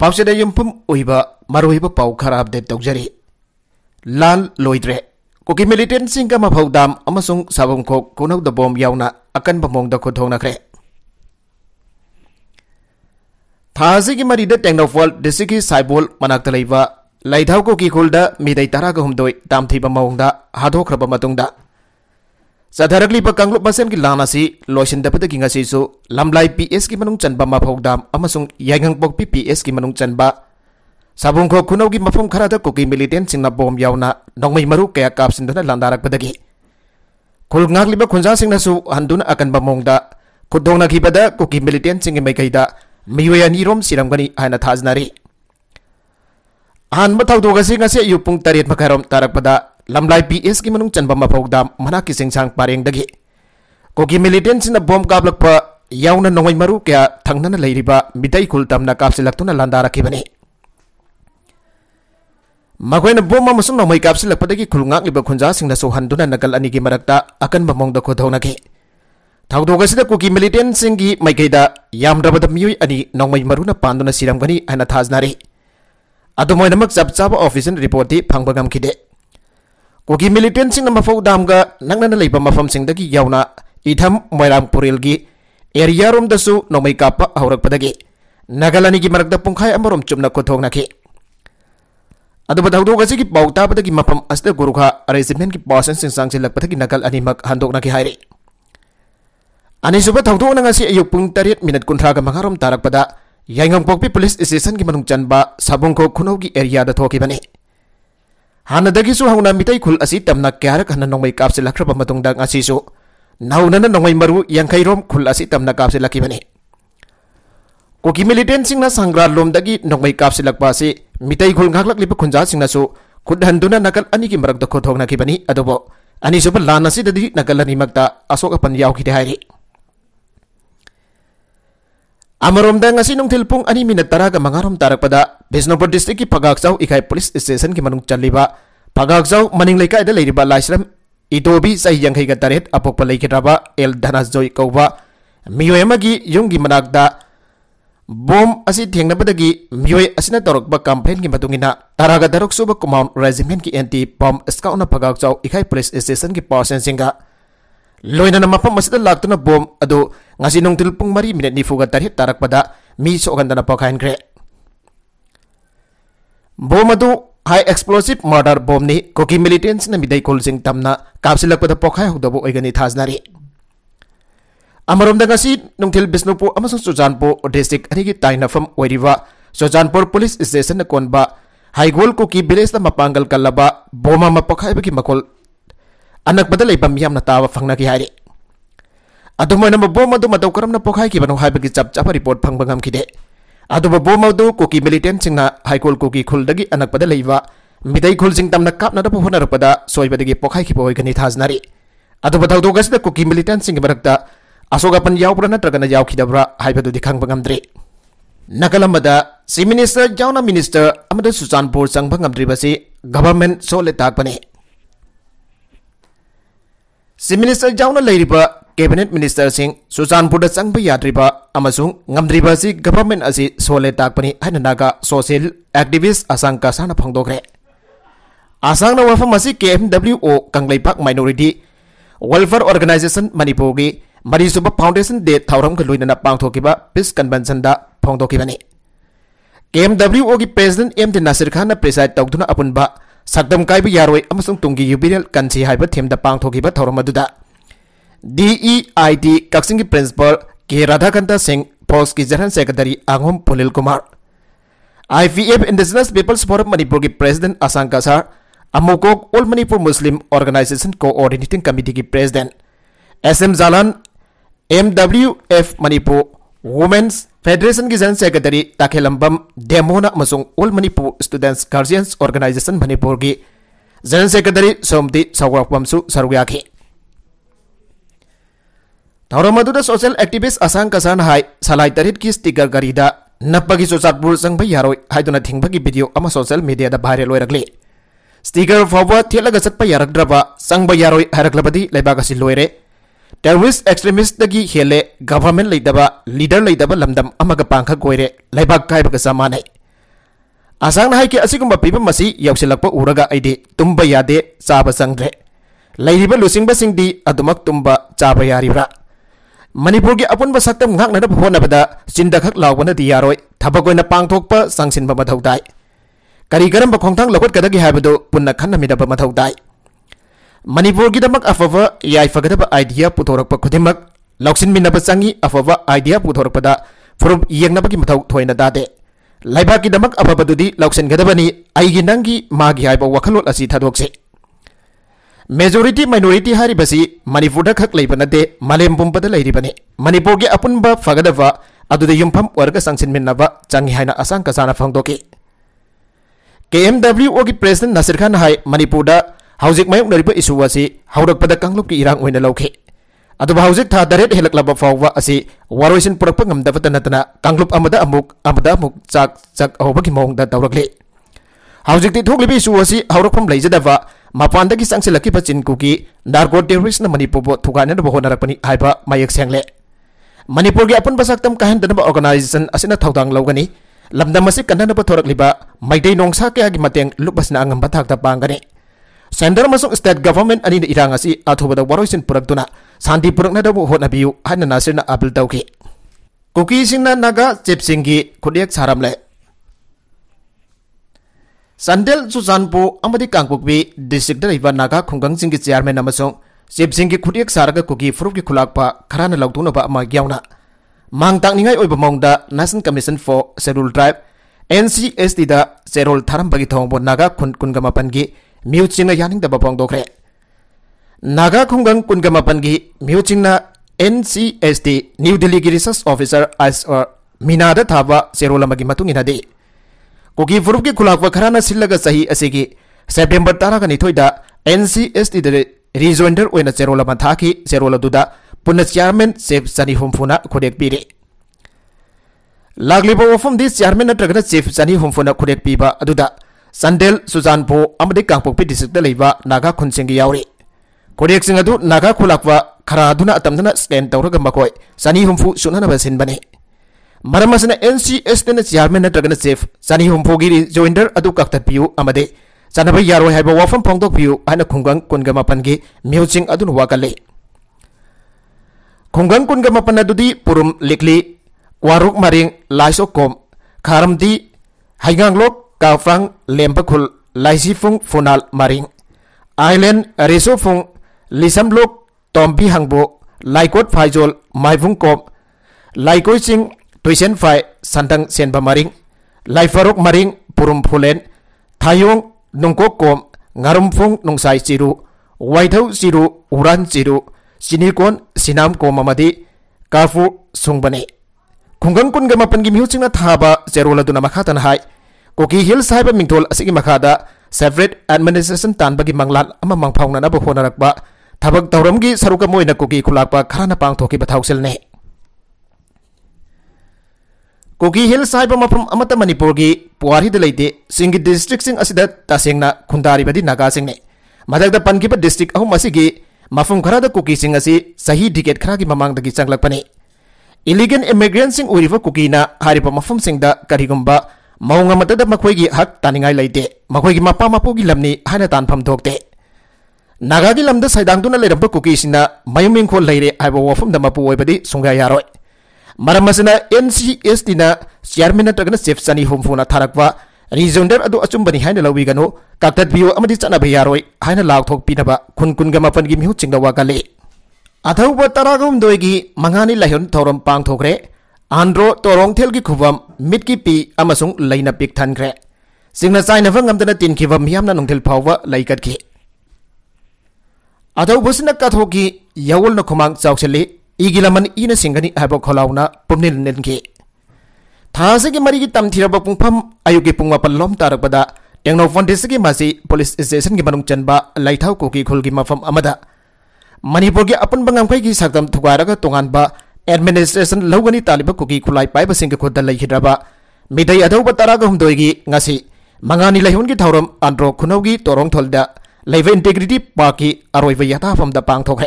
ꯄꯥꯎꯆꯦꯗ ꯌꯨꯝꯐꯝ ꯑꯣꯏꯕ ꯃꯔꯨꯑꯣꯏꯕ ꯄꯥꯎ ꯈꯔ ꯑꯞꯗꯦꯠ ꯇꯧꯖꯔꯤ ꯂꯥꯟ ꯂꯣꯏꯗ꯭ꯔꯦ ꯀꯨꯀꯤ ꯃꯤꯂꯤꯇꯦꯟꯁꯤꯡꯒ ꯃꯐꯧꯗꯥꯝ ꯑꯃꯁꯨꯡ ꯁꯥꯕꯝꯈꯣꯛ ꯈꯨꯅꯧꯗ ꯕꯣꯝ ꯌꯥꯎꯅ ꯑꯀꯟꯕ ꯃꯑꯣꯡꯗ ꯈꯨꯠꯊꯣꯛꯅꯈ꯭ꯔꯦ ꯊꯥ ꯑꯁꯤꯒꯤ ꯃꯔꯤꯗ ꯇꯦꯡꯅꯧꯄꯜ ꯗꯤꯁꯇ꯭ꯔꯤꯛꯀꯤ ꯁꯥꯏꯕꯣꯜ ꯃꯅꯥꯛꯇ ꯂꯩꯕ ꯂꯩꯙꯥꯎ ꯀꯨꯀꯤ ꯈꯨꯜꯗ ꯃꯤꯗꯩ ꯇꯔꯥꯒ ꯍꯨꯝꯗꯣꯏ ꯇꯥꯝꯊꯤꯕ ꯃꯑꯣꯡꯗ ꯍꯥꯠꯇꯣꯛꯈ꯭ꯔꯕ ꯃꯇꯨꯡꯗ Sadarakli bakang lup masem ki lana si loisin dapat ki ngasi su lamlai PS ki manung ba ma phok dam amasung yangang pok PPS ki manung ba sabung ko kunau ki mafong khara da militen sing na bom yauna nongmai maru kya kap sin dana landarak padagi kul ngak liba khunja sing na su handuna akan ba mong da kudong na ki pada militen sing mai kai da miwe ani ya rom siram gani aina thajnari han ma thau do ga yu tarit makarom tarak pada lamlai PS ki manung chanba maphawda mana ki sengsang pareng dagi kogi militants na bom kablak pa yauna nongai maru kya thangnana leiriba midai khul tamna kapsi laktuna landa rakhibani ꯃꯈꯣꯏꯅ ꯕꯣꯝ ꯑꯃꯁꯨꯡ ꯅꯣꯡꯃꯩ ꯀꯥꯞꯁꯤꯜꯂꯛꯄꯗꯒꯤ ꯈꯨꯜ ꯉꯥꯛꯂꯤꯕ ꯈꯨꯟꯖꯥꯁꯤꯡꯅꯁꯨ ꯍꯟꯗꯨꯅ ꯅꯀꯜ ꯑꯅꯤꯒꯤ ꯃꯔꯛꯇ ꯑꯀꯟꯕ ꯃꯑꯣꯡꯗ ꯈꯨꯗꯧꯅꯈꯤ ꯊꯧꯗꯣꯛ ꯑꯁꯤꯗ ꯀꯨꯀꯤ ꯃꯤꯂꯤꯇꯦꯟꯁꯤꯡꯒꯤ ꯃꯥꯏꯀꯩꯗ ꯌꯥꯝꯗ꯭ꯔꯕꯗ ꯃꯤꯑꯣꯏ ꯑꯅꯤ ꯅꯣꯡꯃꯩ ꯃꯔꯨꯅ ꯄꯥꯟꯗꯨꯅ ꯁꯤꯔꯝꯒꯅꯤ ꯍꯥꯏꯅ ꯊꯥꯖꯅꯔꯤ ꯑꯗꯨꯝ ꯑꯣꯏꯅꯃꯛ ꯆꯞ ꯆꯥꯕ ꯑꯣꯐꯤꯁꯤꯌꯦꯜ ꯔꯤꯄꯣꯔꯠꯇꯤ ꯐꯪꯕ ꯉꯝꯈꯤꯗꯦ कोगी मिलिटेंट सिंह मफौ दाम गा नंगना लेबा मफम सिंह दगी यावना इथम मोयराम पुरेल गी एरिया रोम दसु नोमै कापा हौरक पदगी नगालानी गी मरक पुंखाय अमरोम चुमना को थोंगना के अदब दौदो गसि गी पौता पदगी मफम अस्ते गुरुखा अरेंजमेंट की पासन सिंह सांग से लक पदगी नगल अनिमक हंदोकना के हायरे अनिसुब थौदो नंगासि अयु पुंग तरियत मिनट कुंथ्रा गा मंगारोम तारक पदा यांगम पोकपी पुलिस स्टेशन की मनुंग चनबा सबुंखो खुनौ की एरिया द थोकी बने हानदगीसु हौना मिथै खुल असि तमना क्यारक हन नोमै कापसे लखरब मतुंगदा गासिसु नाउनन नोमै खुल असि तमना कापसे लखि बने कोकी मिलिटेंट संग्रा लोमदगी नोमै कापसे लखबासे मिथै खुल गाखलक खुंजा खुद हंदुना नकल अनि की मरक दखो की बनी अदबो अनि नकल अनि मक्ता अशोक पन याव अमरोमदा नोंथिल पुंग अनी मिनट तरह मंगारोम तारकपदा बिस्नोपुर डिस्ट्रिक्ट की फगागजाव इकाई पुलिस स्टेशन की मनुंग चलिबा फगागजाव मनिंग लेकायदा लेरिबा लाइसरम इदोबी सही यंखैगा तरेत अपोप लेखिराबा एल धनाजोय कौबा मियोयमगी युंगी मनागदा बोम असी थेंगनबदगी मियोय असिना तोरकबा कंप्लेन की मदुंगिना तरागा दरक सुबा कुमाउन रेजिमेंट की एंटी बम स्काउना फगागजाव इकाई पुलिस स्टेशन की पर्सन सिंगा ꯂꯣꯏꯅꯅ ꯃꯐꯝ ꯑꯁꯤꯗ ꯂꯥꯛꯇꯨꯅ ꯕꯣꯝ ꯑꯗꯨ ꯉꯁꯤ ꯅꯨꯡꯊꯤꯜ ꯄꯨꯡ ꯃꯔꯤ ꯃꯤꯅꯠ ꯅꯤꯐꯨꯒ ꯇꯔꯦꯠ ꯇꯥꯔꯛꯄꯗ ꯃꯤ ꯁꯣꯛꯍꯟꯗꯅ ꯄꯣꯈꯥꯏꯍꯟꯈ꯭ꯔꯦ ꯕꯣꯝ ꯑꯗꯨ ꯍꯥꯏ ꯑꯦꯛꯁꯄ꯭ꯂꯣꯁꯤꯞ ꯃꯔꯗꯔ ꯕꯣꯝꯅꯤ ꯀꯣꯀꯤ ꯃꯤꯂꯤꯇꯦꯟꯁꯤꯅ ꯃꯤꯗꯩꯈꯣꯜꯁꯤꯡ ꯇꯝꯅ ꯀꯥꯞꯁꯤꯜꯂꯛꯄꯗ ꯄꯣꯈꯥꯏꯍꯧꯗꯕ ꯑꯣꯏꯒꯅꯤ ꯊꯥꯖꯅꯔꯤ ꯑꯃꯔꯣꯝꯗ ꯉꯁꯤ ꯅꯨꯡꯊꯤꯜ ꯕꯤꯁꯅꯨꯄꯨꯔ ꯑꯃꯁꯨꯡ ꯆꯨꯔꯆꯥꯟꯄꯨꯔ ꯗꯤꯁꯇ꯭ꯔꯤꯛ ꯑꯅꯤꯒꯤ ꯇꯥꯏꯅꯐꯝ ꯑꯣꯏꯔꯤꯕ ꯆꯨꯔꯆꯥꯟꯄꯨꯔ ꯄꯨꯂꯤꯁ ꯁ꯭ꯇꯦꯁꯟꯅ ꯀꯣꯟꯕ ꯍꯥꯏꯒꯣꯜ ꯀꯨꯀꯤ ꯚꯤꯂꯦꯖꯇ ꯃꯄꯥꯡꯒꯜ ꯀꯜꯂꯕ ꯕꯣꯝ ꯑꯃ ꯄꯣꯈꯥꯏꯕꯒꯤ ꯃꯈꯣꯜ ꯑꯅꯛꯄꯗ ꯂꯩꯕ ꯃꯤꯌꯥꯝꯅ ꯇꯥꯕ ꯐꯪꯅꯈꯤ ꯍꯥꯏꯔꯤ ꯑꯗꯨꯝ ꯑꯣꯏꯅ ꯕꯣꯝ ꯑꯗꯨ ꯃꯇꯧ ꯀꯔꯝꯅ ꯄꯣꯈꯥꯏꯈꯤꯕꯅꯣ ꯍꯥꯏꯕꯒꯤ ꯆꯞ ꯆꯥꯕ ꯔꯤꯄꯣꯔꯠ ꯐꯪꯕ ꯉꯝꯈꯤꯗꯦ ꯑꯗꯨꯕꯨ ꯕꯣꯝ ꯑꯗꯨ ꯀꯨꯀꯤ ꯃꯤꯂꯤꯇꯦꯟꯁꯤꯡꯅ ꯍꯥꯏꯀꯣꯜ ꯀꯨꯀꯤ ꯈꯨꯜꯗꯒꯤ ꯑꯅꯛꯄꯗ ꯂꯩꯕ ꯃꯤꯇꯩ ꯈꯨꯜꯁꯤꯡ ꯇꯝꯅ ꯀꯥꯞꯅꯅꯕ ꯍꯣꯠꯅꯔꯛꯄꯗ ꯁꯣꯏꯕꯗꯒꯤ ꯄꯣꯈꯥꯏꯈꯤꯕ ꯑꯣꯏꯒꯅꯤ ꯊꯥꯖꯅꯔꯤ ꯑꯗꯨꯕꯨ ꯊꯧꯗꯣꯛ ꯑꯁꯤꯗ ꯀꯨꯀꯤ ꯃꯤꯂꯤꯇꯦꯟꯁꯤꯡꯒꯤ ꯃꯔꯛꯇ ꯑꯁꯣꯛ ꯑꯄꯟ ꯌꯥꯎꯕ꯭ꯔꯥ ꯅꯠꯇ꯭ꯔꯒꯅ ꯌꯥꯎꯈꯤꯗꯕ꯭ꯔꯥ ꯍꯥꯏꯕꯗꯨꯗꯤ ꯈꯪꯕ ꯉꯝꯗ꯭ꯔꯤ ꯅꯥꯀꯜ ꯑꯃꯗ ꯆꯤꯐ ꯃꯤꯅꯤꯁꯇꯔ ꯌꯥꯎꯅ ꯃꯤꯅꯤꯁꯇꯔ ꯑꯃꯗ ꯆꯨꯔꯆꯥꯟꯄꯨꯔ ꯆꯪꯕ ꯉꯝꯗ꯭ꯔꯤꯕꯁꯤ ꯒꯚꯔꯟꯃꯦꯟꯠ ꯁꯣꯠꯂꯦ ꯇꯥꯛꯄꯅꯤ चीफ सिमिनिस्टर जाऊब कैबिनेट मिनीस्टर सिंह सुजानपुर चंब्रीब गवर्नमेंट अ है तापनी सोशल एक्टिविस असंग कसा फोदे असंग वफम के एम डब्ल्यू ओ कंगलेप माइनोरीटी वेलफेर ऑर्गनाइजेशन मनपुर मरीसुब फाउंडेशन डे थौर लुन पाथ्ब पीस कन्वेंशन फोदी के एम डब्ल्यू ओ की प्रेसीडेंट एम दे नासीर खान प्रेसाइड तौदना अपुबा ꯁꯛꯇꯝ कई यारोई ꯑꯃꯁꯨꯡ ꯇꯨꯡꯒꯤ कंसी ꯀꯟꯁꯤ ꯍꯥꯏꯕ ꯊꯤꯝꯗ ꯄꯥꯡꯊꯣꯛꯈꯤꯕ ꯊꯧꯔꯝ ꯑꯗꯨꯗ ꯗꯤ ꯏ ꯑꯥꯏ ꯗꯤ ꯀꯛꯆꯤꯡꯒꯤ ꯄ꯭ꯔꯤꯟꯁꯤꯄꯥꯜ ꯀꯦ ꯔꯥꯙꯥꯀꯟꯇ ꯁꯤꯡ ꯐꯣꯔꯁꯀꯤ ꯖꯦꯅꯔꯦꯜ ꯁꯦꯀ꯭ꯔꯦꯇꯔꯤ आंगोम पुलिल Kumar IPF indigenous peoples forum Manipur की प्रेसिडेंट असंग कसार अमुकोक all Manipur Muslim organisation coordinating committee की president S M Jalan M W F Manipur women's federation की जन सेक्रेटरी ताखेलम्बम डेमोना all Manipur students guardians organisation Manipur की जन सेक्रेटरी सोमदी सौगरपम सरुक याखी थौरम सोशल एक्टिविस्ट असंग कसान हाई सलाई तरीत की स्टिकर गरी नपगी चोचापुर चंग यारोना की वीडियो सोशल मीडिया भाईरल होरगे स्टिकर फाव थेलग चप यारद्रब चंग यारोबी लेबाक लोरें terrorist extremist da gi hele government lei daba leader lei daba lamdam amaga pangkha goire laibak kai baga samanai asang na hai ke asigumba piba masi yausilakpa uraga aide tumba yade chaba sangre lairiba lusingba singdi adumak tumba chaba bra. manipur gi ba saktam ngak na phone na bada chinda khak lawbana di yaroi thabagoina pangthokpa ba mathau dai kari garam ba khongthang logot kada gi habado punna khanna midaba mathau dai ꯃꯅꯤꯄꯨꯔꯒꯤꯗꯃꯛ ꯑꯐꯕ ꯌꯥꯏꯐꯒꯗꯕ idea ꯄꯨꯊꯣꯔꯛꯄ ꯈꯨꯗꯤꯡꯃꯛ ꯂꯧꯁꯤꯟꯃꯤꯟꯅꯕ ꯆꯪꯏ ꯑꯐꯕ idea ꯄꯨꯊꯣꯔꯛꯄꯗ ꯐꯨꯔꯨꯞ ꯌꯦꯡꯅꯕꯒꯤ ꯃꯊꯧ ꯊꯣꯏꯅ ꯇꯥꯗꯦ ꯂꯩꯕꯥꯛꯀꯤꯗꯃꯛ ꯑꯐꯕꯗꯨꯗꯤ ꯂꯧꯁꯤꯟꯒꯗꯕꯅꯤ ꯑꯩꯒꯤ ꯅꯪꯒꯤ ꯃꯥꯒꯤ ꯍꯥꯏꯕ ꯋꯥꯈꯜꯂꯣꯟ ꯑꯁꯤ ꯊꯥꯗꯣꯛꯁꯤ ꯃꯦꯖꯣꯔꯤꯇꯤ ꯃꯥꯏꯅꯣꯔꯤꯇꯤ ꯍꯥꯏꯔꯤꯕꯁꯤ ꯃꯅꯤꯄꯨꯔꯗ ꯈꯛ ꯂꯩꯕ ꯅꯠꯇꯦ ꯃꯥꯂꯦꯝ ꯄꯨꯝꯕꯗ ꯂꯩꯔꯤꯕꯅꯤ ꯃꯅꯤꯄꯨꯔꯒꯤ ꯑꯄꯨꯟꯕ ꯐꯒꯗꯕ ꯑꯗꯨꯗ ꯌꯨꯝꯐꯝ ꯑꯣꯏꯔꯒ ꯆꯪꯁꯤꯟꯃꯤꯟꯅꯕ ꯆꯪꯏ ꯍꯥꯏꯅ ꯑꯁꯥꯡ ꯀꯁꯥꯅ ꯐꯣꯡꯗꯣꯛꯈꯤ ꯀꯦ ꯑꯦꯝ ꯗꯕ꯭ꯂꯤꯎ ꯑꯣꯒꯤ ꯄ꯭ꯔꯦꯁꯤꯗꯦꯟ ꯅꯁꯤꯔ ꯈꯥꯟꯅ ꯍꯥꯏ ꯃꯅꯤꯄꯨꯔꯗ hauzik mayong dari isu wasi si pada kang luki irang wena lauke. Atau ba hauzik ta darit hilak laba fawwa asi warwisin purak pangam dapat na natana kang lup amada amuk amada amuk cak cak au bagi maung da daurag li. Hauzik ti tuk lebi isuwa si laiza dava mapanda ki sang silaki pa kuki dargo terwis na manipobo tukanya na bahwa narak pani hai pa mayak siang le Manipur ki apun basak tam kahan dana ba organization asin na thawdang laugani. Lambda masih kena dapat torak liba, mai day nongsa ke agi mateng lupas na angam batak tapang gani. Centre state government अनी इरांग असी अथोबद वरोइसिन पुरक्तुना शांति पुरक्नदबु होनबियु हाइन नासिरना अपील तौखि कुकी सिंगना नागा चिप सिंगी खुदियक सारमले चंदेल सुजानपु अमदि कांगपुकबि डिस्ट्रिक्ट रैबा नागा खुंगंग चिप कुकी फुरुकि खुलाकपा खराना लौदुनबा अमा मांग तांगनिंगाय ओइबा मोंगदा national commission for scheduled tribe NCST दा शेरोल थारम बगि थोंबो नागा खुन कुनगा ꯃꯤꯑꯣꯠꯁꯤꯡꯅ ꯌꯥꯅꯤꯡꯗꯕ ꯐꯣꯡꯗꯣꯛꯈ꯭ꯔꯦ ꯅꯥꯒꯥ ꯈꯨꯡꯒꯪ ꯀꯨꯟꯒ ꯃꯥꯄꯟꯒꯤ ꯃꯤꯑꯣꯠꯁꯤꯡꯅ N C S T new ꯗꯤꯜꯂꯤꯒꯤ ꯔꯤꯁꯔꯁ ꯑꯣꯐꯤꯁꯔ ꯑꯥꯏꯁ ꯃꯤꯅꯥꯗ ꯊꯥꯕ ꯆꯦꯔꯣꯜ ꯑꯃꯒꯤ ꯃꯇꯨꯡ ꯏꯟꯅꯗꯤ ꯀꯨꯀꯤ ꯐꯨꯔꯨꯞꯀꯤ ꯈꯨꯂꯥꯛꯄ ꯈꯔꯅ ꯁꯤꯜꯂꯒ ꯆꯍꯤ ꯑꯁꯤꯒꯤ ꯁꯦꯞꯇꯦꯝꯕꯔ ꯇꯔꯥꯒ ꯅꯤꯊꯣꯏꯗ ꯑꯦꯟ ꯁꯤ ꯑꯦꯁ ꯇꯤꯗ ꯔꯤꯖꯣꯏꯟꯗꯔ ꯑꯣꯏꯅ ꯆꯦꯔꯣꯜ ꯑꯃ ꯊꯥꯈꯤ ꯆꯦꯔꯣꯜ ꯑꯗꯨꯗ ꯄꯨꯟꯅ ꯆꯤꯌꯥꯔꯃꯦꯟ ꯆꯤꯐ ꯆꯅꯤ ꯍꯨꯝꯐꯨꯅ ꯈꯨꯗꯦꯛ ꯄꯤꯔꯤ ꯂꯥꯛꯂꯤꯕ ꯋꯥꯐꯝꯗꯤ ꯆꯤꯌꯥꯔꯃꯦꯟ ꯅꯠꯇ꯭ꯔꯒꯅ ꯆꯤꯐ ꯆꯅꯤ ꯍꯨꯝꯐꯨꯅ ꯈꯨꯗꯦꯛ ꯄꯤꯕ ꯑꯗꯨꯗ Sandel Susanpo amadi Kangpokpi district da leiba Naga khunsingi yauri Kodek sing adu Naga khulakwa khara aduna atamdana scan tawraga makoi sani humfu sunana basin bane ꯃꯔꯝꯁꯤꯅ ꯑꯦꯟ ꯁꯤ ꯑꯦꯁꯇꯅ ꯆꯤꯌꯥꯔꯃꯦꯟ ꯅꯠꯇ꯭ꯔꯒꯅ ꯆꯤꯐ ꯆꯅꯤ ꯍꯨꯝꯐꯨꯒꯤ ꯔꯤꯖꯣꯏꯟꯗꯔ ꯑꯗꯨ ꯀꯛꯊꯠꯄꯤꯌꯨ ꯑꯃꯗꯤ ꯆꯥꯟꯅꯕ ꯌꯥꯔꯣꯏ ꯍꯥꯏꯕ ꯋꯥꯐꯝ ꯐꯣꯡꯗꯣꯛꯄꯤꯌꯨ ꯍꯥꯏꯅ ꯈꯨꯡꯒꯪ ꯀꯨꯟꯒ ꯃꯥꯄꯟꯒꯤ ꯃꯤꯑꯣꯏꯁꯤꯡ ꯑꯗꯨꯅ ꯋꯥꯀꯠꯂꯤ ꯈꯨꯡꯒꯪ ꯀꯨꯟꯒ ꯃꯥꯄꯟ ꯑꯗꯨꯗꯤ ꯄꯨꯔꯨꯝ ꯂꯤꯛꯂꯤ ꯋꯥꯔꯨꯛ ꯃꯔꯦꯡ ꯂꯥꯏꯁꯣꯛ ꯀꯣꯝ ꯈꯥꯔꯝꯗꯤ ꯍꯩꯉꯥꯡꯂꯣꯛ kaufang lempakul laisifung funal maring island resofung lisamluk tombi hangbo laikot phaijol maivung kop laikoi sing tuisen phai sandang senba maring laifarok maring purum phulen thayong nungko kom ngarumphung nungsai chiru waithau chiru uran chiru sinikon sinam kom amadi kafu sungbane khungang kun ga mapan gi myu chingna thaba zerol aduna makha tan hai Kuki hills है मिथोल separate administration तानबी मंगला मांगफाउनब होनरप थब तौरम की सरुक मोइन कोकी खुलाप खरान पाथोब थाउसिल ने कोकी हिल्स है मफम मनपुर की पुआरी लेते चिंग तसें खुदारीबी नागा ने पन पनब डिस्ट्रिक्ट अहम की मफम खरद कोकी सही डिकेट खरा की ममद की चंगलपने इलीगें इमिग्रेंट कोकीना मफम करीगुब ꯃꯧ ꯑꯃꯠꯇꯗ ꯃꯈꯣꯏꯒꯤ ꯍꯛ ꯇꯥꯅꯤꯡꯉꯥꯏ ꯂꯩꯇꯦ ꯃꯈꯣꯏꯒꯤ ꯃꯄꯥ ꯃꯄꯨꯒꯤ ꯂꯝꯅꯤ ꯍꯥꯏꯅ ꯇꯥꯟꯐꯝ ꯊꯣꯛꯇꯦ ꯅꯥꯒꯥꯒꯤ ꯂꯝꯗ ꯁꯩꯗꯥꯡꯗꯨꯅ ꯂꯩꯔꯝꯕ ꯀꯨꯀꯤꯁꯤꯡꯅ ꯃꯌꯨꯝ ꯏꯪꯈꯣꯜ ꯂꯩꯔꯦ ꯍꯥꯏꯕ ꯋꯥꯐꯝꯗ ꯃꯄꯨ ꯑꯣꯏꯕꯗꯤ ꯁꯨꯡꯌꯥ ꯌꯥꯔꯣꯏ ꯃꯔꯝ ꯑꯁꯤꯅ ꯑꯦꯟ ꯁꯤ ꯑꯦꯁ ꯇꯤꯅ ꯆꯤꯌꯥꯔꯃꯦꯟ ꯅꯠꯇ꯭ꯔꯒꯅ ꯆꯤꯐ ꯆꯅꯤ ꯍꯨꯝꯐꯨꯅ ꯊꯥꯔꯛꯄ ꯔꯤꯖꯣꯟꯗꯔ ꯑꯗꯨ ꯑꯆꯨꯝꯕꯅꯤ ꯍꯥꯏꯅ ꯂꯧꯕꯤꯒꯅꯨ ꯀꯥꯛꯇꯠꯄꯤꯌꯨ ꯑꯃꯗꯤ ꯆꯠꯅꯕ ꯌꯥꯔꯣꯏ ꯍꯥꯏꯅ ꯂꯥꯎꯊꯣꯛꯄꯤꯅꯕ ꯈꯨꯟ ꯀꯨꯟꯒ ꯃꯥꯄꯟꯒꯤ ꯃꯤꯍꯨꯠꯁꯤꯡꯗ ꯋꯥꯀꯠꯂꯤ ꯑꯊꯧꯕ ꯇꯔꯥꯒꯍꯨꯝꯗꯣꯏꯒꯤ ꯃꯉꯥꯅꯤ ꯂꯥꯏꯍꯣꯟ ꯊꯧꯔꯝ ꯄꯥꯡꯊꯣꯛꯈ꯭ꯔꯦ ꯑꯟꯗ꯭ꯔꯣ ꯇꯣꯔꯣꯡꯊꯦꯜꯒꯤ ꯈꯨꯕꯝ ꯃꯤꯠꯀꯤ ꯄꯤ ꯑꯃꯁꯨꯡ ꯂꯩꯅ ꯄꯤꯛ ꯊꯟꯈ꯭ꯔꯦ ꯁꯤꯡꯅ ꯆꯥꯏꯅꯕ ꯉꯝꯗꯅ ꯇꯤꯟꯈꯤꯕ ꯃꯤꯌꯥꯝꯅ ꯅꯨꯡꯊꯤꯜ ꯐꯥꯎꯕ ꯂꯩꯀꯠꯈꯤ ꯑꯗꯧꯕꯁꯤꯅ ꯀꯥꯊꯣꯛꯈꯤ ꯌꯥꯋꯜꯅ ꯈꯨꯃꯥꯡ ꯆꯥꯎꯁꯤꯜꯂꯤ ꯏꯒꯤ ꯂꯃꯟ ꯏꯅ ꯁꯤꯡꯒꯅꯤ ꯍꯥꯏꯕ ꯈꯣꯜꯂꯥꯎꯅ ꯄꯨꯝꯅꯤꯜ ꯅꯤꯟꯈꯤ ꯊꯥꯁꯤꯒꯤ ꯃꯔꯤꯒꯤ ꯇꯝꯊꯤꯔꯕ ꯄꯨꯡꯐꯝ ꯑꯌꯨꯛꯀꯤ ꯄꯨꯡ ꯃꯥꯄꯜ ꯂꯣꯝ ꯇꯥꯔꯛꯄꯗ ꯇꯦꯡꯅꯧꯐꯣꯟꯗꯤꯁꯤꯒꯤ ꯃꯥꯁꯤ ꯄꯨꯂꯤꯁ ꯁ꯭ꯇꯦꯁꯟꯒꯤ ꯃꯅꯨꯡ ꯆꯟꯕ ꯂꯩꯊꯥꯎ ꯀꯣꯀꯤ ꯈꯨꯜꯒꯤ ꯃꯐꯝ ꯑꯃꯗ ꯃꯅꯤꯄꯨꯔꯒꯤ ꯑꯄꯨꯟꯕ ꯉꯝꯈꯩꯒꯤ ꯁꯛꯇꯝ ꯊꯨꯒꯥꯏꯔꯒ ꯇꯣꯉꯥꯟꯕ อ d m i n i s t r a t i o n ลงกันนี้ตาลีบกุกีคุลายไปบสิงค์ขุดดัลลัยฮิดรับมีแต่ยาดูบัตรากหุ่นโดยกีงั้นสิมังงานิลัยหุนกีทาวรมอันโรคุนเอากีตัวรองทอลดะลายเวนเทกริตี้ปากีอรวยวิยาธาฟอมดะปังทอกเฮ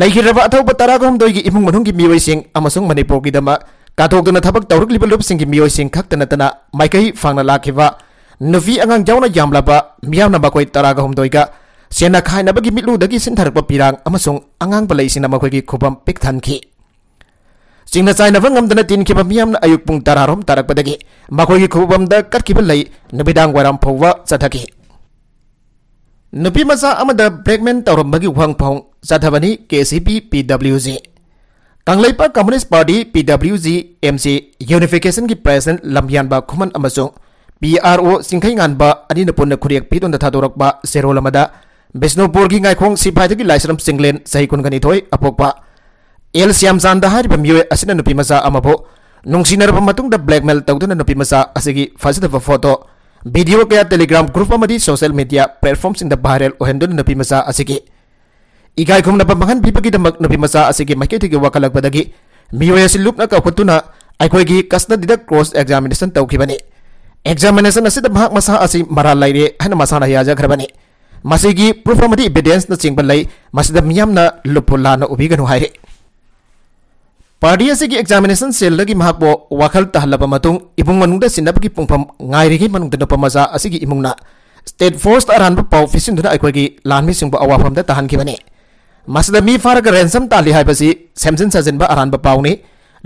ลัยฮิดรับทาวบัตรากหุ่นโดยกีอิมุงมันหุ่นกีมีวิสิงอามาสุงมันในโปกีดมะกาทอกตุนัทบักตัวรุกลีบลบสิงกีมีวิสิงขักตันตัตนาไม่เคยฟังนาลักเหวะนวีอังกังจาวน้ายามลับะมีอันนับกุยตระกหุ่นโยกี ꯁꯦꯟꯅ ꯈꯥꯏꯅꯕꯒꯤ ꯃꯤꯠꯂꯨꯗꯒꯤ ꯁꯤꯟꯊꯔꯛꯄ ꯄꯤꯔꯥꯡ ꯑꯃꯁꯨꯡ ꯑꯉꯥꯡꯕ ꯂꯩꯁꯤꯡꯅ ꯃꯈꯣꯏꯒꯤ ꯈꯨꯕꯝ ꯄꯤꯛ ꯊꯟꯈꯤ ꯆꯤꯡꯅ ꯆꯥꯏꯅꯕ ꯉꯝꯗꯅ ꯇꯤꯟꯈꯤꯕ ꯃꯤꯌꯥꯝꯅ ꯑꯌꯨꯛ ꯄꯨꯡ ꯇꯔꯥꯔꯣꯝ ꯇꯥꯔꯛꯄꯗꯒꯤ ꯃꯈꯣꯏꯒꯤ ꯈꯨꯕꯝꯗ ꯀꯠꯈꯤꯕ ꯂꯩ ꯅꯨꯃꯤꯗꯥꯡ ꯋꯥꯏꯔꯝ ꯐꯥꯎꯕ ꯆꯠꯊꯈꯤ ꯅꯨꯄꯤ ꯃꯆꯥ ꯑꯃꯗ ꯕ꯭ꯔꯦꯛꯃꯦꯟ ꯇꯧꯔꯝꯕꯒꯤ ꯋꯥꯍꯪ ꯐꯥꯎ ꯆꯠꯊꯕꯅꯤ K C P P W G Kangleipak communist party P W G M C ꯌꯨꯅꯤꯐꯤꯀꯦꯁꯟꯒꯤ ꯄ꯭ꯔꯁꯤꯗꯦꯟ ꯂꯝꯌꯥꯟꯕ ꯈꯨꯃꯟ ꯑꯃꯁꯨꯡ ꯄꯤ ꯑꯥꯔ ꯑꯣ ꯆꯤꯡꯈꯩꯉꯥꯟꯕ ꯑꯅꯤꯅ ꯄꯨꯟꯅ ꯈꯨꯔꯦꯛ ꯄꯤꯗꯨꯅ ꯊꯥꯗꯣꯔꯛꯄ ꯁꯦꯔꯣꯜ ꯑꯃꯗ बिस्नुपुर की गाइखों सिफाई की लाइसम चिंगलेन सही कुनगनीथोई अपोप एल श्यामचांद मोयन नुसीनरब मतुंग ब्लैकमेल तौदन मचा फोटो वीडियो क्या Telegram group social media platform viral ओहन मचा इकाई खुमनब महन पीबगीदम मचा मकई वाखलपदी मोय लुपन कौखुना अखोगी कस्टडी क्रॉस एग्जामिनेशन तौखीबने एग्जामिनेशन मसा मरा लेरे है मसाना याजाग्रबनी मसीगी प्रूफ अमदी एविडेंस न चिंग लई मसीद मियाम न लुपुला न उबीगनु हाय पार्टी असे की एग्जामिनेशन सेल लगी महापो वाखल तहलब मतुंग इबुंग मनुंग सिनब की पुंगफम ngairigi manung de nopa maza asigi imungna state force aran pa pau fisin duna aikoi gi lanmi singba awafam da tahan kibane masada mi faraga ransom tali hai basi samson sajen ba aran pa pau ni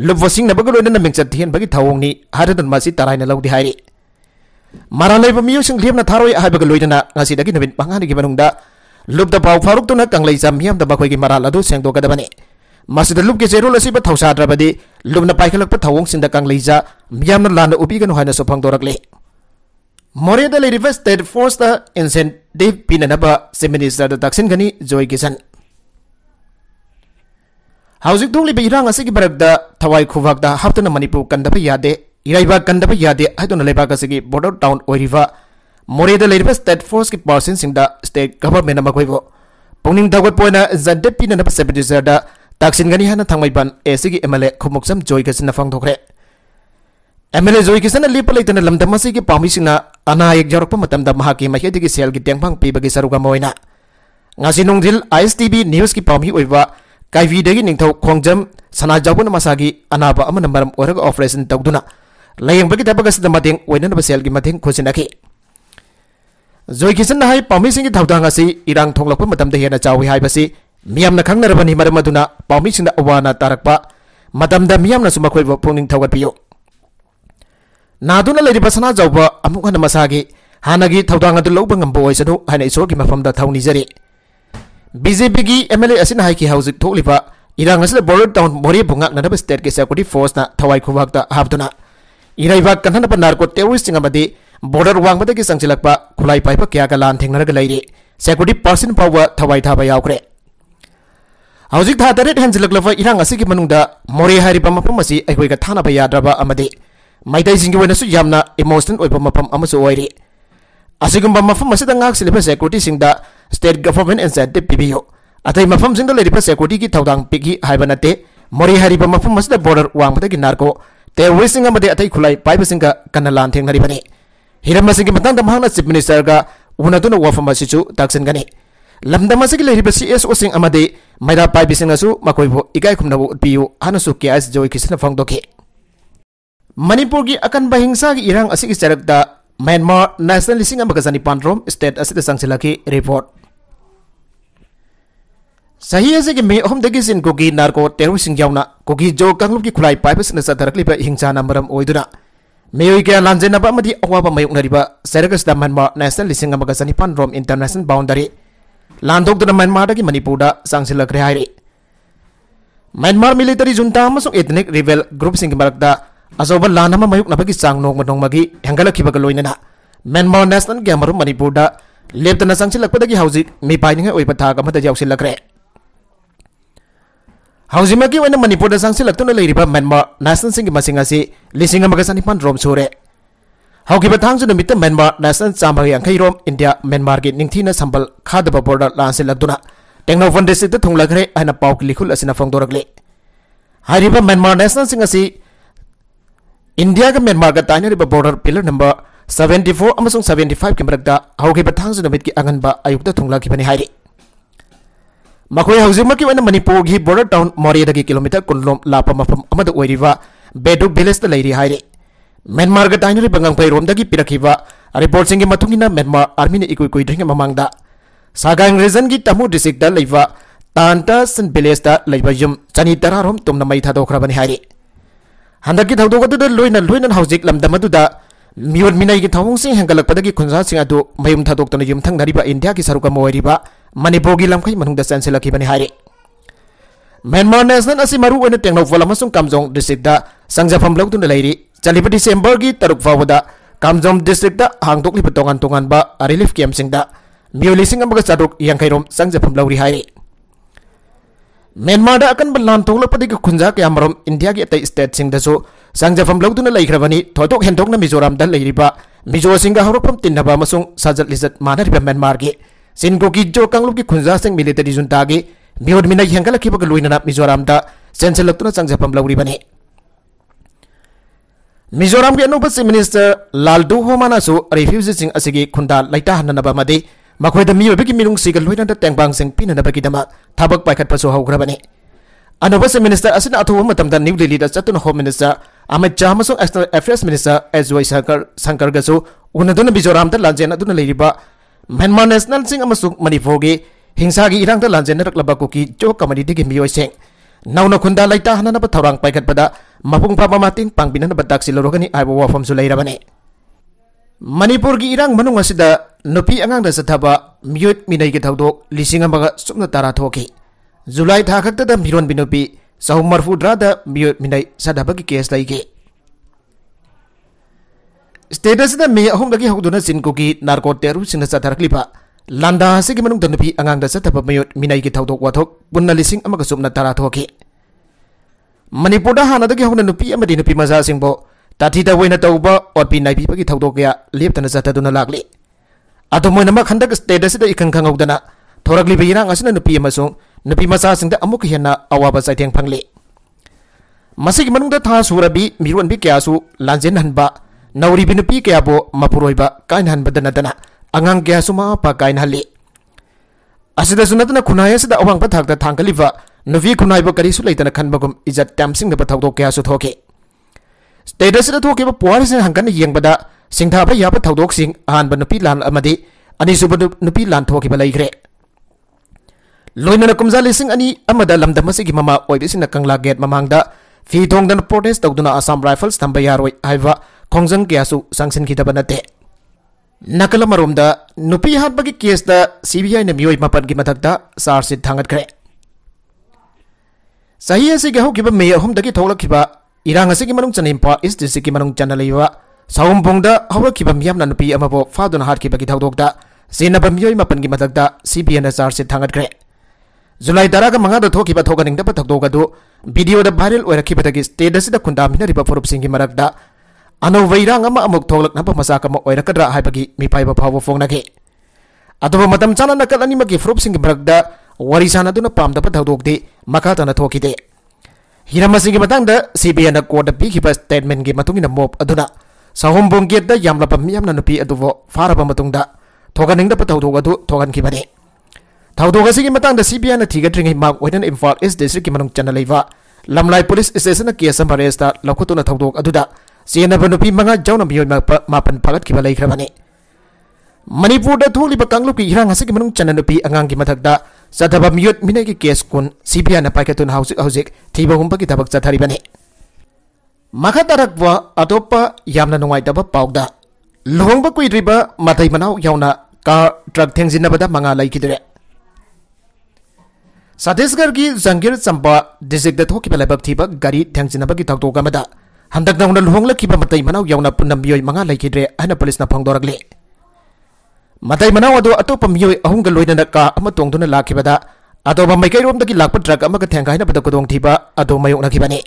lubwa sing na bagalo na mingchat thien bagi thawong ni haradan masi tarai na laudi hai Maralai pemiu sing liam na taroi ahai baga loi dana ngasi daki nabin pangani gimanung da. Lub da bau faruk tuna kang lai zam hiam da bakwai gi maral adu siang doka dabani. Masi da lub ge zero lasi ba tau sadra badi. Lub na pai kalak pa tau wong sing da kang lai za. Miam na lana ubi gan hoana sopang dorak le. Moria da lai rivers Foster force da insen pina naba seminis da da taksin gani zoi gisan. Hausik dong lipe irang asi gi barak da tawai kuvak da hafta na manipu kan da yade. इराइबा कंदब यादे हाइदोन लेबाक town ओइरिबा state force की person state government मखोइबो पुनिंग दगोत जंटे पीन सेपेटिसरदा ताक्सिन गनी M L A MLA Khumukcham Joykishan M L ए जोय केसन लिप लेतन लमदम से की पामिसिना अना एक जोरप मतमदा महाकी महेदी की सेल की टेंगफंग पीबगी सरुगा मोइना ngasi nongdil ISTV news ki pami oiwa kaivi degi ningthau सना sana मसा की अनाब amana ऑपरेशन तौदना layang bagi dapat kasih tempat yang wainan dapat sel gimat yang kusin lagi. Zoi kisan hai pami singi thau dang asi irang thong lakpun matam de hena chawi hai basi miam na khang na rabani maram aduna pami na awana tarak pa matam da miam na suma khoi pungning thau gat piyo. Naduna lady pasana jawba amuk hana masagi hana gi thau dang adu lau bangam boi sadu hana isor gi mafam da thau nizari. BJP bigi MLA asin hai ki hauzik thok lipa irang asila border town mori bungak na dapat state ke security force na thawai khubak da habduna. इरा कंधन पन्नार को तेवी border वाद की संगल खुलाई pipe क्या लान थे security person फाव थवाई थाबे हजिक था तरह हेंजल इरा की मोरे मफम थानब याद मैदेजों इमोशनल मफमे अगुब मफम अगली सेक्यूरीटी स्टेट गवर्नमेंट एंसर पीबीयो अत मफम सेक्यूरीटी की तौद पीगी नाते मोरे मफम बोर्डर वाद की नारको terrorist singa made atai khulai paiba singa kanalan theng nari bani hiram singa matang dam hangna chief minister ga unatuna wafama sichu taksen gani lamdam asigi lehiba CSO sing amade maida paiba singa su makoi bo ikai khumna bo piu hanasu KS joy kisna phang doke manipur gi akan bahingsa gi irang asigi charak da Myanmar National Lising Ambakasani Pandrom State Asita Sangsilaki Report sahi aze ge me ohom de ge sin gogi narko teru sing jauna gogi jo kanglup ki khulai pai pas na sa darakli ba hing cha namaram oiduna me oi ge lan je na ba madi awa ba mayuk nari ba serakas da man ma national leasing ga magazani pan rom international boundary lan dok da man ma da ki manipur da sang sila gre hairi Myanmar military junta masuk ethnic rebel group sing barak da azoba lanama mayuk na ba ki sang nok nok magi hangala ki ba ga loina na Myanmar national ge amaru manipur da lebtana sang sila ki hauji mi pai ni ge oi pa tha ga ma da jau sila gre Hong Zima ki wena manipur da sangsi lakto na lai riba menma nasan singi masi ngasi lising nga magasani pan rom sore. Hong ki batang zuna mita menma nasan samba yang kai rom india menma ki ning tina sambal kada ba borda lansi lakto na. Teng na fondes ita tung lakre aina pau kili kul asina fong dora le. Hai riba menma nasan singa si india ka menma ka tanya riba borda pilar namba 74 amasung 75 ki merakda. Hong ki batang zuna mita ki angan ba ayuk da tung lakki pani hai मखोई हौजिम की one की border town मोरद की kilometre कुलोम लाप मफम बेडू village लेरी Myanmar तैनरी गंगफरोम की पीरखी रिपोर्ट की म्यांमार आर्मी ने इकुई कुद्री ममंग सागंग रिजन की तमु डिस्ट्रिक तांतासन विलेज यू चनी तरह रोम तुम मई थादोखने हंदक की धौद लोन लोन हौजिक लमदमी की थवों से हेंगल्पद की खुनसा मयू थाद यू थी इंडिया की सरुक mani bogi lam khai manung da san se lakhi bani hari Myanmar National asi maru wena teng nok volam asung kamjong district da sangja pham lok tun da lairi chali pa gi taruk fa wada kamjong district da hang dok li patongan tongan ba relief camp sing da miu li sing ambaga chaduk yang khairom sangja pham lauri hari Myanmar da akan belan tong lo padik khunja ke amrom india gi ta state sing da so sangja pham lok tun da lairi bani thotok hentok na mizoram da lairi ba mizo singa horopam tinna ba masung sajat lizat manar ba myanmar gi सिनगोगी जो कांगलुप की खुंजासें military junta की मिहोद मिना हेंगलखिबग लुइना मिजोराम चेंसलक्तुना चंगजफम बने मिजोरम के अनूब chief minister लालदू होमानासु refugee सिंह असिगी खुंदा लाइटा हननब मदे मखोयद मियोबगी मिरुंगसिग लुइना तेंगबांग सिंह पिननबगी दमा थाबक पसो पाइखतपसु बने अनूब चीफ मिनिस्टर असिना मतम मतमदा न्यू दिल्ली द चतुन होम मिनिस्टर अमित शाह अमसुंग एक्सटर्नल अफेयर्स मिनिस्टर एजवाई शंकर शंकर गसु उनदुन मिजोराम दा लांजेन अदुन लेरिबा Myanmar national sing Amasuk Manipur gi hingsa gi irang da lanjen rak labaku ki jo community gi miyoi seng nau na khunda laita hana na pathaurang paikat pada mapung pa Pang pangbina na badak silorogani aibo wa form sulai bane Manipur gi irang manung asida nupi angang da sathaba miyoi minai gi thaudok lising amaga sumna tara thoki Julai thakakta da miron binopi sahumar fudra da miyoi minai sadabagi case laige status na me ahong lagi hok dona sin koki narko teru sin na satar kliba landa hasi gi manung dona angang dasar tapa mayot minai gi tau watok pun na lising amaga sum na tara toki manipoda hana dagi hok na nupi amadi nupi maza sing bo tati ta wena tau ba or pi naipi pagi tau dok ya lip tana dona lakli atau mo nama kandak status da ikang kang hok dana torak liba yina ngasina nupi amasung nupi masa sing da amuk hiana awa ba pangli Masih gimana udah thas surabi miruan bi kiasu lanjen hanba ꯅꯧꯔꯤꯕ ꯅꯨꯄꯤ ꯀꯌꯥꯕꯨ ꯃꯄꯨꯔꯣꯏꯕ ꯀꯥꯏꯅꯍꯟꯕꯗ ꯅꯠꯇꯅ ꯑꯉꯥꯡ ꯀꯌꯥꯁꯨ ꯃꯃꯥ ꯃꯄꯥ ꯀꯥꯏꯅꯍꯜꯂꯤ ꯑꯁꯤꯗꯁꯨ ꯅꯠꯇꯅ ꯈꯨꯟꯅꯥꯏ ꯑꯁꯤꯗ ꯑꯋꯥꯡꯕ ꯊꯥꯛꯇ ꯊꯥꯡꯒꯠꯂꯤꯕ ꯅꯨꯄꯤ ꯈꯨꯟꯅꯥꯏꯕꯨ ꯀꯔꯤꯁꯨ ꯂꯩꯇꯅ ꯈꯟꯕꯒꯨꯝ ꯏꯖꯠ ꯇꯝꯁꯤꯡꯅꯕ ꯊꯧꯗꯣꯛ ꯀꯌꯥꯁꯨ ꯊꯣꯛꯈꯤ ꯁ꯭ꯇꯦꯠ ꯑꯁꯤꯗ ꯊꯣꯛꯈꯤꯕ ꯄꯨꯋꯥꯔꯤꯁꯤꯡ ꯍꯪꯀꯠꯅ ꯌꯦꯡꯕꯗ ꯁꯤꯡꯊꯥꯕ ꯌꯥꯕ ꯊꯧꯗꯣꯛꯁꯤꯡ ꯑꯍꯥꯟꯕ ꯅꯨꯄꯤ ꯂꯥꯟ ꯑꯃꯗꯤ ꯑꯅꯤꯁꯨꯕ ꯅꯨꯄꯤ ꯂꯥꯟ ꯊꯣꯛꯈꯤꯕ ꯂꯩꯈ꯭ꯔꯦ ꯂꯣꯏꯅꯅ ꯀꯨꯝꯖꯥ ꯂꯤꯁꯤꯡ ꯑꯅꯤ ꯑꯃꯗ ꯂꯝꯗꯝ ꯑꯁꯤꯒꯤ ꯃꯃꯥ ꯑꯣꯏꯕꯁꯤꯡꯅ ꯀꯪꯂꯥ ꯒꯦꯠ ꯃꯃꯥꯡꯗ ꯐꯤ ꯊꯣꯡꯗꯅ ꯄ꯭ꯔꯣꯇꯦꯁ ꯇꯧꯗꯨꯅ ꯑꯁꯥꯝ ꯔꯥꯏꯐꯜꯁ ꯊꯝꯕ ꯌꯥꯔꯣꯏ ꯍꯥꯏꯕ kongzang kia su sangsin kita bana te. Nakala marum nupi hat bagi kies da CBI na miwai mapan gi matak da sar sit tangat kare. Sahia si gahu kiba mei ahum da ki kiba irang asik imanung chan is di sik imanung iwa. Saum pung kiba miam nupi ama bo fadun hat kiba ki tau dok da. Sina ba miwai mapan gi matak da CBI na sar sit tangat Zulai dara ka manga da thoki ba thoka ning da pa do Video da viral oira kiba da stay da si da kundam hina riba forup singi marak da anu wairang ama amuk tholak napa masaka ma oira kadra hai pagi mi pai ba phawo phong nakhe atu ba matam chana nakal ani magi frup sing bragda wari sana tu na pam da pa de maka ta na thoki de hira masi matang da cbn na ko da bi ki statement gi matung ina mop aduna sahom bong da yam la miyam na nupi adu vo fara ba matung da thoka ning da pa thau thoka du thokan ki ba de thau thoka sing gi matang da cbn na tiga tringi hi ma wedan infal is district ki manung chana leiva lamlai police station na kiasam bares da lakhu tu na thau चेनब मंगा जौन मापन फागतखिब लेख्रबने की इरांग हसे मनुंग चन नुपी की की case कुन CBI न पाइकतुन हौजिक की थबक चथरिबने मखा तरक व अतोप यामना नुंगाइतब का ट्रक मंगा लैखिदरे छत्तीसगढ़ की जंगीर चंपा डिस्ट्रिक्ट थोकी लेबक थीब गाड़ी थेंजिनब की handak na luhonglaki ba matay manaw yaw na panambiyoy mga laikidre ana palis na pangdoragli. Matay manaw ado ato pamiyoy ahong galoy na naka amatong doon na laki pada atau ato ba may kayroom dagi lakpat drag ang magatengkahin na badagkudong tiba ato mayong nakibani.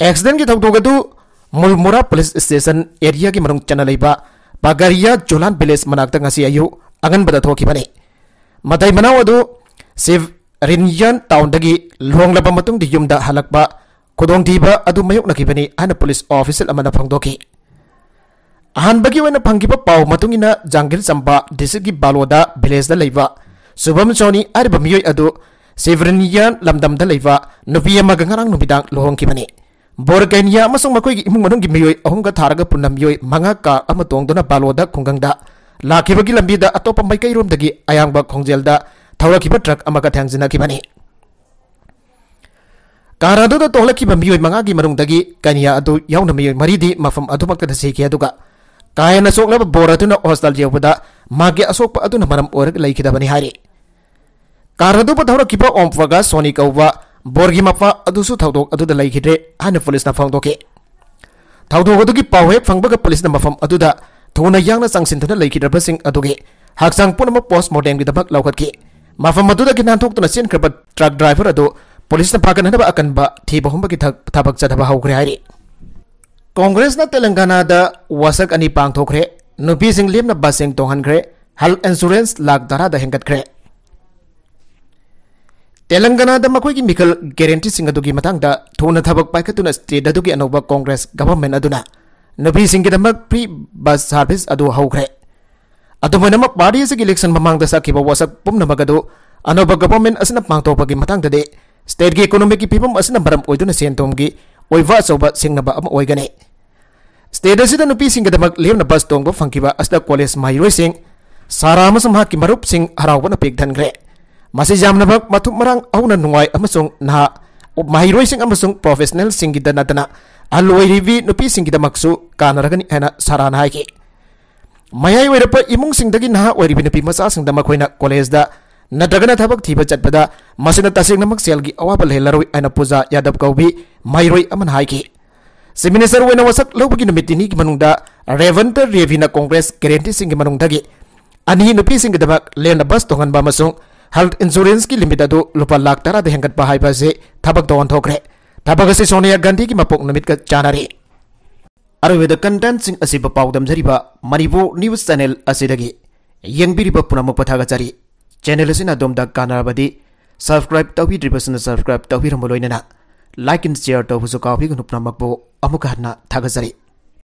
Accident ki tawdog ado mulmura police station area ki manong chanalay ba pagariya jolan bilis manakta nga si ayo angan toki kibani. Matay manaw ado save Rinyan taon dagi luhong laba matung di yumda halak ba kudong tiba adu mayok na kibani ana police officer amana pangdoki. Ahan bagi wena pau matungina janggil sampa disegi baloda bilis da laiva. Subam soni ari adu severinian lamdam da laiva nubidang lohong kibani. Borgenia masong makoi gi imung manong gi punam miyoi manga ka amatong baloda kunggang Laki bagi lambida atau pamaika irom dagi ayang ba kongjel da amaka tangzina kibani. Car ꯑꯗꯨꯗ ꯇꯣꯡꯂꯛꯈꯤꯕ ꯃꯤꯑꯣꯏ ꯃꯉꯥꯒꯤ ꯃꯅꯨꯡꯗꯒꯤ ꯀꯅꯤꯌꯥ ꯑꯗꯨ ꯌꯥꯎꯅ ꯃꯤꯑꯣꯏ ꯃꯔꯤꯗꯤ ꯃꯐꯝ ꯑꯗꯨꯃꯛꯇꯗ ꯁꯤꯈꯤ ꯑꯗꯨꯒ ꯀꯥ ꯍꯦꯟꯅ ꯆꯣꯛꯂꯕ ꯕꯣꯔ ꯑꯗꯨꯅ ꯍꯣꯁꯇꯥꯜ ꯌꯧꯕꯗ ꯃꯥꯒꯤ ꯑꯁꯣꯛꯄ ꯑꯗꯨꯅ ꯃꯔꯝ ꯑꯣꯏꯔꯒ ꯂꯩꯈꯤꯗꯕꯅꯤ ꯍꯥꯏꯔꯤ ꯀꯥꯔ ꯑꯗꯨꯕꯨ ꯊꯧꯔꯛꯈꯤꯕ ꯑꯣꯝ ꯄ꯭ꯔꯒꯥ ꯁꯣꯅꯤ ꯀꯧꯕ ꯕꯣꯔꯒꯤ ꯃꯄꯥ ꯑꯗꯨꯁꯨ ꯊꯧꯗꯣꯛ ꯑꯗꯨꯗ ꯂꯩꯈꯤꯗ꯭ꯔꯦ ꯍꯥꯏꯅ ꯄꯨꯂꯤꯁꯅ ꯐꯣꯡꯗꯣꯛꯈꯤ ꯊꯧꯗꯣꯛ ꯑꯗꯨꯒꯤ ꯄꯥꯎ ꯍꯦꯛ ꯐꯪꯕꯒ ꯄꯨꯂꯤꯁꯅ ꯃꯐꯝ ꯑꯗꯨꯗ ꯊꯨꯅ ꯌꯥꯡꯅ ꯆꯪꯁꯤꯟꯗꯨꯅ ꯂꯩꯈꯤꯗ꯭ꯔꯕꯁꯤꯡ ꯑꯗꯨꯒꯤ ꯍꯛꯆꯥꯡ ꯄꯨꯝꯅꯃꯛ ꯄꯣꯁ ꯃꯣꯔꯇꯦꯝꯒꯤꯗꯃꯛ ꯂꯧꯈꯠꯈꯤ ꯃꯐꯝ ꯑꯗꯨꯗꯒꯤ ꯅꯥꯟꯊꯣꯛꯇꯨꯅ ꯆꯦꯟꯈ꯭ꯔꯕ ꯇ꯭ꯔꯛ ꯗ꯭ꯔꯥꯏꯚꯔ ꯑꯗꯨ पुलिस फागनब अकन थीब हम थबक चब हौरे कांग्रेस तेलंगाना वसक अनी पाथोरे नुपी लेम बस तोहनग्रे हेल्थ इंसूरेंस लाख दरा हेंगत्रे तेलंगाना मखोई मिखल गेरेंटी थोन थबक पाखतुना स्टेट अनौब कांग्रेस गवर्नमेंट नुपीदम free bus service party election ममांग साखिब वसक पुनमगू अनौब गवर्नमेंट पाथोपे ꯁ꯭ꯇꯦꯠꯀꯤ ꯏꯀꯣꯅꯣꯃꯤꯛꯀꯤ ꯐꯤꯕꯝ ꯑꯁꯤꯅ ꯃꯔꯝ ꯑꯣꯏꯗꯨꯅ ꯁꯦꯟꯊꯨꯝꯒꯤ ꯑꯣꯏꯕ ꯑꯆꯧꯕ ꯁꯤꯡꯅꯕ ꯑꯃ ꯑꯣꯏꯒꯅꯤ ꯁ꯭ꯇꯦꯠ ꯑꯁꯤꯗ ꯅꯨꯄꯤꯁꯤꯡꯒꯤꯗꯃꯛ ꯂꯦꯝꯅ ꯕꯁ ꯇꯣꯡꯕ ꯐꯪꯈꯤꯕ ꯑꯁꯤꯗ ꯀꯣꯂꯦꯖ ꯃꯍꯩꯔꯣꯏꯁꯤꯡ ꯁꯥꯔꯥ ꯑꯃꯁꯨꯡ ꯃꯍꯥꯛꯀꯤ ꯃꯔꯨꯞꯁꯤꯡ ꯍꯔꯥꯎꯕꯅ ꯄꯦꯛꯊꯟꯈ꯭ꯔꯦ ꯃꯁꯤ ꯌꯥꯝꯂꯕ ꯃꯊꯨꯞ ꯃꯔꯥꯡ ꯍꯧꯅ ꯅꯨꯡꯉꯥꯏ ꯑꯃꯁꯨꯡ ꯅꯍꯥ ꯃꯍꯩꯔꯣꯏꯁꯤꯡ ꯑꯃꯁꯨꯡ ꯄ꯭ꯔꯣꯐꯦꯁꯅꯦꯜꯁꯤꯡꯒꯤꯗ ꯅꯠꯇꯅ ꯑꯍꯜ ꯑꯣꯏꯔꯤꯕꯤ ꯅꯨꯄꯤꯁꯤꯡꯒꯤꯗꯃꯛꯁꯨ ꯀꯥꯟꯅꯔꯒꯅꯤ ꯍꯥꯏꯅ ꯁꯥꯔꯥꯅ ꯍꯥꯏꯈꯤ ꯃꯌꯥꯏ ꯑꯣꯏꯔꯛꯄ ꯏꯃꯨꯡꯁꯤꯡꯗꯒꯤ ꯅꯍꯥ ꯑꯣꯏꯔꯤꯕ ꯅꯨꯄꯤ ꯃꯆꯥꯁꯤꯡꯗ ꯃꯈꯣꯏꯅ ꯀꯣꯂꯦꯖꯗ नद्रगना थबक थीब चटपदा मसिन अवाब लेहलरोय पूजा यादव कौबी माइरोय अमन हाइकी सिम मिनिस्टर वेन वसक लौबगी की मनुंगदा रेवंत रेविना गेरेंटी ग्यारंटी सिंग अनी नुपी लें बस तोहब हेल्थ इंसुरेंस की लिमिट अब लुप लाख तरह हेंगप है बहाई थबक थबक से सोनिया गांधी की मपोक नुमित का चानारे अरवेद कंटेंट सिंग पाउदम न्यूज चैनल पुनः पथागचारी channel asin adom da kanarabadi subscribe tawhi dribasna subscribe tawhi ramoloina na like and share tawhu su kawi gnu pramakbo amukahna thagazari